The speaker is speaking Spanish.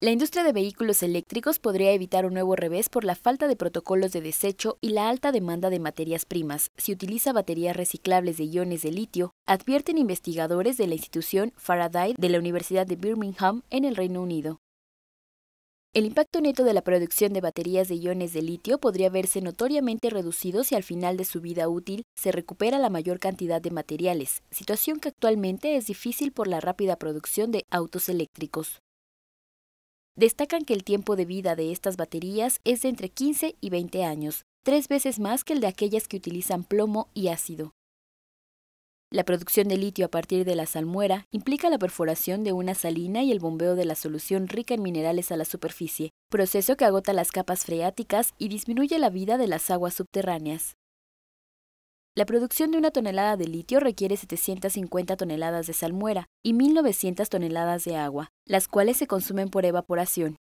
La industria de vehículos eléctricos podría evitar un nuevo revés por la falta de protocolos de desecho y la alta demanda de materias primas si utiliza baterías reciclables de iones de litio, advierten investigadores de la institución Faraday de la Universidad de Birmingham en el Reino Unido. El impacto neto de la producción de baterías de iones de litio podría verse notoriamente reducido si al final de su vida útil se recupera la mayor cantidad de materiales, situación que actualmente es difícil por la rápida producción de autos eléctricos. Destacan que el tiempo de vida de estas baterías es de entre 15 y 20 años, tres veces más que el de aquellas que utilizan plomo y ácido. La producción de litio a partir de la salmuera implica la perforación de una salina y el bombeo de la solución rica en minerales a la superficie, proceso que agota las capas freáticas y disminuye la vida de las aguas subterráneas. La producción de una tonelada de litio requiere 750 toneladas de salmuera y 1.900 toneladas de agua, las cuales se consumen por evaporación.